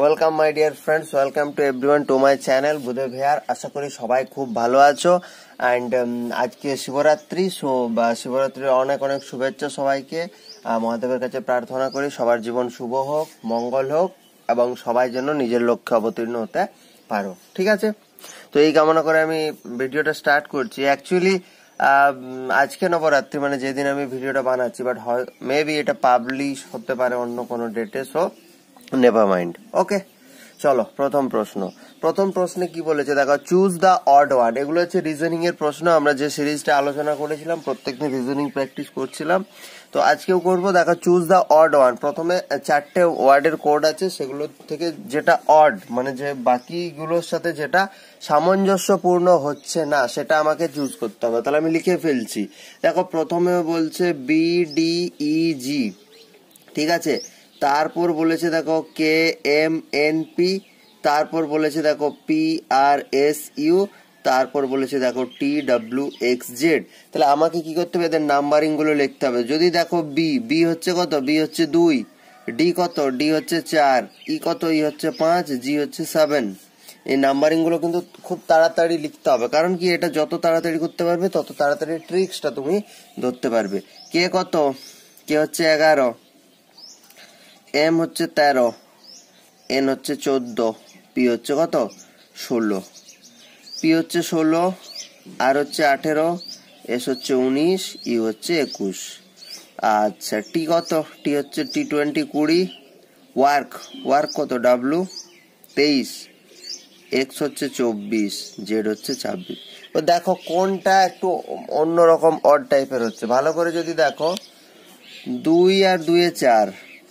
Welcome my dear friends welcome to everyone to my channel বুধে ভেয়ার আশা করি সবাই খুব ভালো আছো অ্যান্ড um, আজকে শিবরাত্রি সো বা শিবরাত্রির অনেক অনেক শুভেচ্ছা সবাইকে মহাদেবের কাছে প্রার্থনা করি সবার জীবন শুভ হোক মঙ্গল হোক এবং সবাই যেন নিজের লক্ষ্যে অবতীর্ণ হতে পারো ঠিক আছে তো এই কামনা করে আমি ভিডিওটা স্টার্ট করছি অ্যাকচুয়ালি আজকে নবরাত্রি মানে যেদিন আমি ভিডিওটা বানাচ্ছি বাট হয় মেবি এটা পাবলিশ হতে পারে অন্য কোনো ডেটে সো নেভার মাইন্ড ওকে চলো প্রথম প্রশ্ন প্রথম প্রশ্নে কি বলেছে দেখো চুজ দ্য অড ওয়ার্ড এগুলো হচ্ছে রিজনিং এর প্রশ্ন আমরা যে সিরিজটা আলোচনা করেছিলাম প্রত্যেকদিন রিজনিং প্র্যাকটিস করছিলাম তো আজকেও করবো দেখো চুজ দ্য অড ওয়ান প্রথমে চারটে ওয়ার্ডের কোড আছে সেগুলো থেকে যেটা অড মানে যে বাকিগুলোর সাথে যেটা সামঞ্জস্যপূর্ণ হচ্ছে না সেটা আমাকে চুজ করতে হবে তাহলে আমি লিখে ফেলছি দেখো প্রথমে বলছে বি ডি ই জি ঠিক আছে তারপর বলেছে দেখো কে এম এন পি তারপর বলেছে দেখো পি আর এস ইউ তারপর বলেছে দেখো টি ডাব্লিউ এক্স জেড তাহলে আমাকে কি করতে হবে এদের নাম্বারিংগুলো লিখতে হবে যদি দেখো বি বি হচ্ছে কত বি হচ্ছে দুই ডি কত ডি হচ্ছে চার ই e কত ই e হচ্ছে পাঁচ জি হচ্ছে সেভেন এই নাম্বারিংগুলো কিন্তু খুব তাড়াতাড়ি লিখতে হবে কারণ কি এটা যত তাড়াতাড়ি করতে পারবে তত তাড়াতাড়ি ট্রিক্সটা তুমি ধরতে পারবে কে কত কে হচ্ছে এগারো এম হচ্ছে তেরো এন হচ্ছে চোদ্দ পি হচ্ছে কত ষোলো পি হচ্ছে ষোলো আর হচ্ছে আঠেরো এস হচ্ছে উনিশ ই হচ্ছে একুশ আচ্ছা টি কত টি হচ্ছে টি টোয়েন্টি কুড়ি ওয়ার্ক ওয়ার্ক কত ডাব্লু তেইশ এক্স হচ্ছে চব্বিশ জেড হচ্ছে ছাব্বিশ ও দেখো কোনটা একটু অন্যরকম অড টাইপের হচ্ছে ভালো করে যদি দেখো দুই আর দুয়ে চার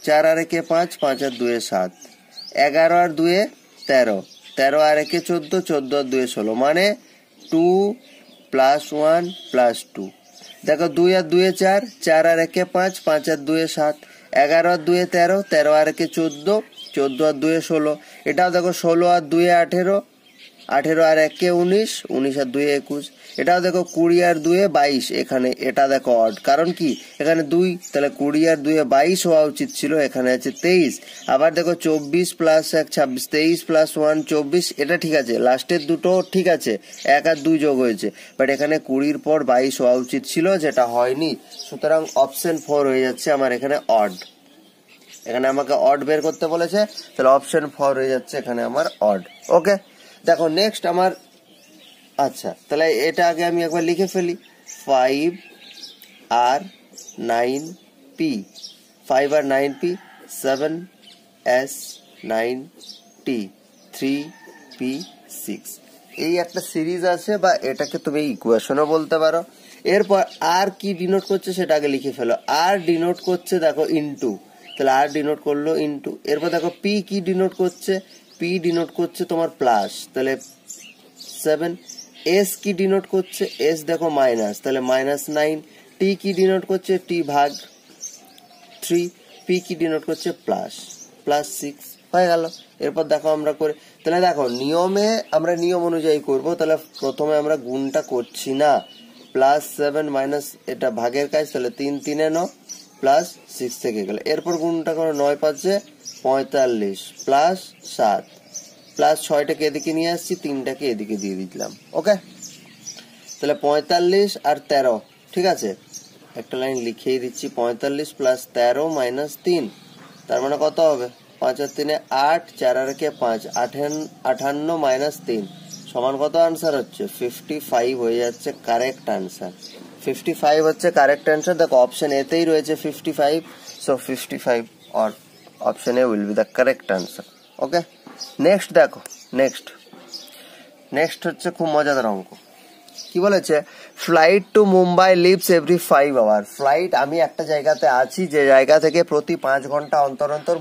চার আর একে পাঁচ পাঁচ আর দুয়ে সাত এগারো আর দুয়ে তেরো তেরো আর একে চোদ্দো চোদ্দো আর দুয়ে ষোলো মানে two plus one plus two দেখো দুই আর দুয়ে চার চার আর একে পাঁচ পাঁচ আর দুয়ে সাত এগারো আর দুয়ে তেরো তেরো আর একে চোদ্দো চোদ্দো আর দুয়ে ষোলো এটাও দেখো ষোলো আর দুয়ে আঠেরো আঠেরো আর একে উনিশ উনিশ আর দুয়ে একুশ এটাও দেখো কুড়ি আর দুয়ে বাইশ এখানে এটা দেখো অড কারণ কি এখানে দুই তাহলে কুড়ি আর দুয়ে বাইশ হওয়া উচিত ছিল এখানে আছে তেইশ আবার দেখো চব্বিশ প্লাস এক ছাব্বিশ তেইশ প্লাস ওয়ান চব্বিশ এটা ঠিক আছে লাস্টের দুটো ঠিক আছে এক আর দুই যোগ হয়েছে বাট এখানে কুড়ির পর বাইশ হওয়া উচিত ছিল যেটা হয়নি সুতরাং অপশন ফোর হয়ে যাচ্ছে আমার এখানে অড এখানে আমাকে অড বের করতে বলেছে তাহলে অপশন ফোর হয়ে যাচ্ছে এখানে আমার অড ওকে দেখো নেক্সট আমার আচ্ছা তাহলে এটা আগে আমি একবার লিখে ফেলি five R nine P five R nine P seven S nine T three P six এই একটা সিরিজ আছে বা এটাকে তুমি ইকুয়েশনও বলতে পারো এরপর আর কি ডিনোট করছে সেটা আগে লিখে ফেলো আর ডিনোট করছে দেখো ইনটু তাহলে আর ডিনোট করলো ইনটু এরপর দেখো পি কি ডিনোট করছে পি ডিনোট করছে তোমার প্লাস তাহলে সেভেন এস কি ডিনোট করছে এস দেখো মাইনাস তাহলে মাইনাস নাইন টি কি ডিনোট করছে টি ভাগ থ্রি পি কি ডিনোট করছে প্লাস প্লাস সিক্স হয়ে গেল এরপর দেখো আমরা করে তাহলে দেখো নিয়মে আমরা নিয়ম অনুযায়ী করব তাহলে প্রথমে আমরা গুণটা করছি না প্লাস সেভেন মাইনাস এটা ভাগের কাজ তাহলে তিন তিনে ন প্লাস সিক্স থেকে গেল এরপর গুণটা করে নয় পাঁচে পঁয়তাল্লিশ প্লাস সাত প্লাস ছয়টাকে এদিকে নিয়ে আসছি তিনটাকে এদিকে দিয়ে দিলাম ওকে তাহলে পঁয়তাল্লিশ আর তেরো ঠিক আছে একটা লাইন লিখেই দিচ্ছি পঁয়তাল্লিশ প্লাস তেরো মাইনাস তিন তার মানে কত হবে পাঁচ আর তিনে আট চার আর কে পাঁচ আঠান আঠান্ন মাইনাস তিন সমান কত আনসার হচ্ছে ফিফটি ফাইভ হয়ে যাচ্ছে কারেক্ট আনসার ফিফটি ফাইভ হচ্ছে কারেক্ট অ্যান্সার দেখো অপশন এতেই রয়েছে fifty five so fifty five or option A will be the correct answer okay next দেখো নেক্সট নেক্সট হচ্ছে খুব মজাদার অঙ্ক কি বলেছে flight to Mumbai leaves every five hour flight আমি একটা জায়গাতে আছি যে জায়গা থেকে প্রতি পাঁচ ঘন্টা অন্তর অন্তর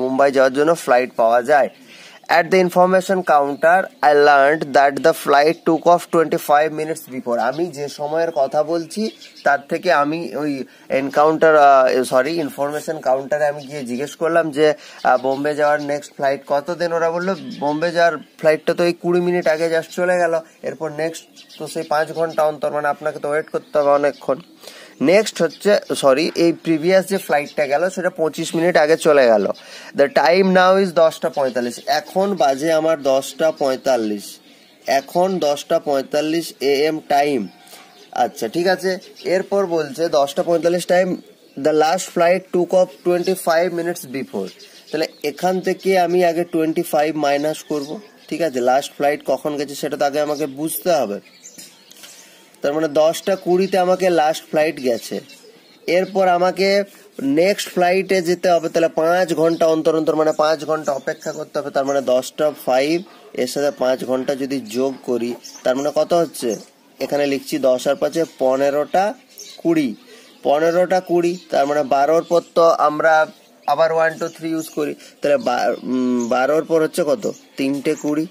মুম্বাই যাওয়ার জন্য ফ্লাইট পাওয়া যায় At the information counter, I learned that the flight took off 25 minutes before. আমি যে সময়ের কথা বলছি তার থেকে আমি ওই এনকাউন্টার সরি ইনফরমেশন কাউন্টারে আমি গিয়ে জিজ্ঞেস করলাম যে বোম্বে যাওয়ার নেক্সট ফ্লাইট কত দিন ওরা বললো বোম্বে যাওয়ার ফ্লাইটটা তো এই কুড়ি মিনিট আগে জাস্ট চলে গেল এরপর নেক্সট তো সেই পাঁচ ঘন্টা অন্তর মানে আপনাকে তো ওয়েট করতে হবে অনেকক্ষণ নেক্সট হচ্ছে সরি এই প্রিভিয়াস যে ফ্লাইটটা গেল সেটা পঁচিশ মিনিট আগে চলে গেল দ্য টাইম নাও ইজ দশটা পঁয়তাল্লিশ এখন বাজে আমার দশটা পঁয়তাল্লিশ এখন দশটা পঁয়তাল্লিশ এ এম টাইম আচ্ছা ঠিক আছে এরপর বলছে দশটা পঁয়তাল্লিশ time the last flight took off twenty five minutes before তাহলে এখান থেকে আমি আগে টোয়েন্টি ফাইভ মাইনাস করবো ঠিক আছে লাস্ট ফ্লাইট কখন গেছে সেটা তো আগে আমাকে বুঝতে হবে তার মানে দশটা কুড়িতে আমাকে লাস্ট ফ্লাইট গেছে এরপর আমাকে নেক্সট ফ্লাইটে যেতে হবে তাহলে পাঁচ ঘন্টা অন্তর অন্তর মানে পাঁচ ঘন্টা অপেক্ষা করতে হবে তার মানে দশটা ফাইভ এর সাথে পাঁচ ঘন্টা যদি যোগ করি তার মানে কত হচ্ছে এখানে লিখছি দশ আর পাঁচে পনেরোটা কুড়ি পনেরোটা কুড়ি তার মানে বারোর পর তো আমরা আবার ওয়ান টু থ্রি ইউজ করি তাহলে বারোর পর হচ্ছে কত তিনটে কুড়ি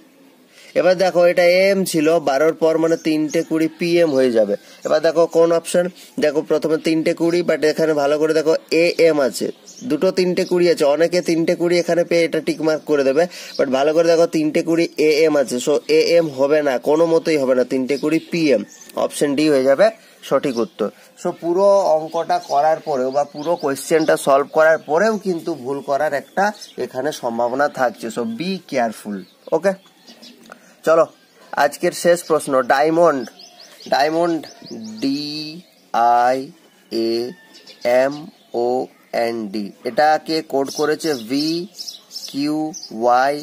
এবার দেখো এটা এম ছিল বারোর পর মানে তিনটে কুড়ি পি এম হয়ে যাবে এবার দেখো কোন অপশন দেখো প্রথমে তিনটে কুড়ি বাট এখানে ভালো করে দেখো এ এম আছে দুটো তিনটে কুড়ি আছে অনেকে তিনটে কুড়ি এখানে পেয়ে এটা টিকমার্ক করে দেবে বাট ভালো করে দেখো তিনটে কুড়ি এ এম আছে সো এ এম হবে না কোনো মতোই হবে না তিনটে কুড়ি পি এম অপশন ডি হয়ে যাবে সঠিক উত্তর সো পুরো অঙ্কটা করার পরেও বা পুরো কোয়েশ্চেনটা সলভ করার পরেও কিন্তু ভুল করার একটা এখানে সম্ভাবনা থাকছে সো বি কেয়ারফুল ওকে চলো আজকের শেষ প্রশ্ন diamond diamond D I A M O N D এটাকে কোড করেছে V Q Y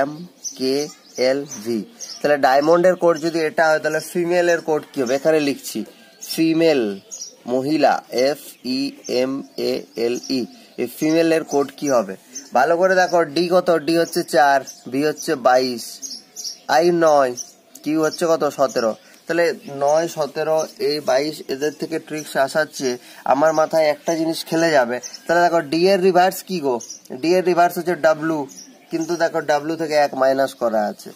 M K L V তাহলে ডায়মন্ডের কোড যদি এটা হয় তাহলে ফিমেলের কোড কী হবে এখানে লিখছি ফিমেল মহিলা এফ ই এম এ এল ই এই ফিমেলের কোড কি হবে ভালো করে দেখো ডি কত ডি হচ্ছে চার ভি হচ্ছে বাইশ আই নয় কি হচ্ছে কত সতেরো তাহলে নয় সতেরো এই বাইশ এদের থেকে ট্রিক্স আসাচ্ছে আমার মাথায় একটা জিনিস খেলে যাবে তাহলে দেখো ডি এর রিভার্স কি গো ডি এর রিভার্স হচ্ছে ডাব্লু কিন্তু দেখো ডাব্লু থেকে এক মাইনাস করা আছে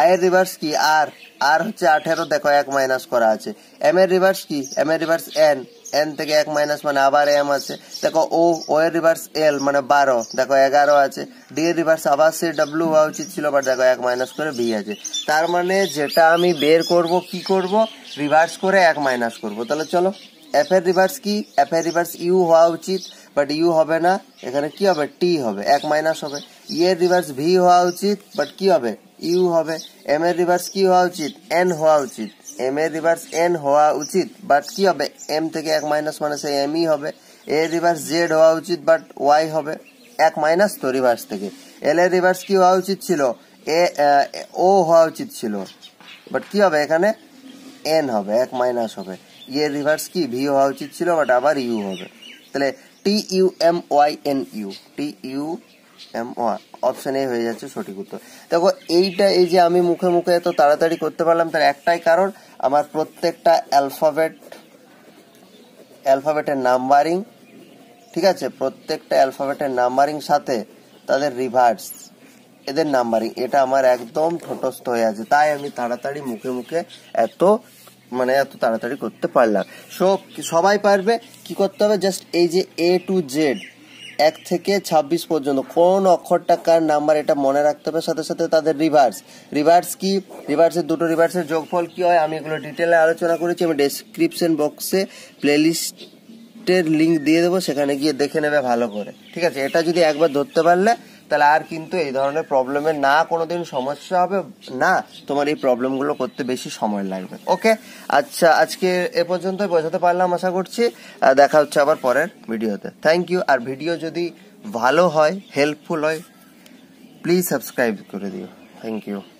আই এর রিভার্স কি আর আর হচ্ছে আঠেরো দেখো এক মাইনাস করা আছে এম এর রিভার্স কি এম এর রিভার্স এন এন থেকে এক মাইনাস মানে আবার এম আছে দেখো ও ও এর রিভার্স এল মানে বারো দেখো এগারো আছে ডি এর রিভার্স আবার সে ডাব্লু হওয়া উচিত ছিল বাট দেখো এক মাইনাস করে বি আছে তার মানে যেটা আমি বের করব কি করব রিভার্স করে এক মাইনাস করব তাহলে চলো এফ এর রিভার্স কি এফ এর রিভার্স ইউ হওয়া উচিত বাট ইউ হবে না এখানে কি হবে টি হবে এক মাইনাস হবে ই e এর রিভার্স ভি হওয়া উচিত বাট কি হবে ইউ হবে এম এর রিভার্স কি হওয়া উচিত এন হওয়া উচিত এম এ রিভার্স এন হওয়া উচিত বাট কি হবে এম থেকে এক মাইনাস মানে সেই এমই হবে এ রিভার্স জেড হওয়া উচিত বাট ওয়াই হবে এক মাইনাস তো রিভার্স থেকে এল এ রিভার্স কি হওয়া উচিত ছিল এ ও হওয়া উচিত ছিল বাট কি হবে এখানে এন হবে এক মাইনাস হবে ইয়ের রিভার্স কি ভি হওয়া উচিত ছিল বাট আবার ইউ হবে তাহলে T U M Y N U T U A হয়ে যাচ্ছে সঠিক উত্তর দেখো এইটা এই যে আমি মুখে মুখে এত তাড়াতাড়ি করতে পারলাম তার একটাই কারণ আমার প্রত্যেকটা অ্যালফাবেট অ্যালফাবেটের নাম্বারিং ঠিক আছে প্রত্যেকটা অ্যালফাবেটের নাম্বারিং সাথে তাদের রিভার্স এদের নাম্বারিং এটা আমার একদম ঠোটস্থ হয়ে আছে তাই আমি তাড়াতাড়ি মুখে মুখে এত মানে এত তাড়াতাড়ি করতে পারলাম সো সবাই পারবে কি করতে হবে জাস্ট এই যে এ টু জেড এক থেকে ২৬ পর্যন্ত কোন অক্ষরটা কার নাম্বার এটা মনে রাখতে হবে সাথে সাথে তাদের রিভার্স রিভার্স কি রিভার্সের দুটো রিভার্সের যোগফল কি হয় আমি এগুলো ডিটেলে আলোচনা করেছি আমি ডেসক্রিপশন বক্সে প্লেলিস্টের লিঙ্ক দিয়ে দেবো সেখানে গিয়ে দেখে নেবে ভালো করে ঠিক আছে এটা যদি একবার ধরতে পারলে তাহলে আর কিন্তু এই ধরনের প্রবলেমে না কোনোদিন সমস্যা হবে না তোমার এই প্রবলেমগুলো করতে বেশি সময় লাগবে ওকে আচ্ছা আজকে এ পর্যন্ত বোঝাতে পারলাম আশা করছি দেখা হচ্ছে আবার পরের ভিডিওতে থ্যাংক ইউ আর ভিডিও যদি ভালো হয় হেল্পফুল হয় প্লিজ সাবস্ক্রাইব করে দিও থ্যাংক ইউ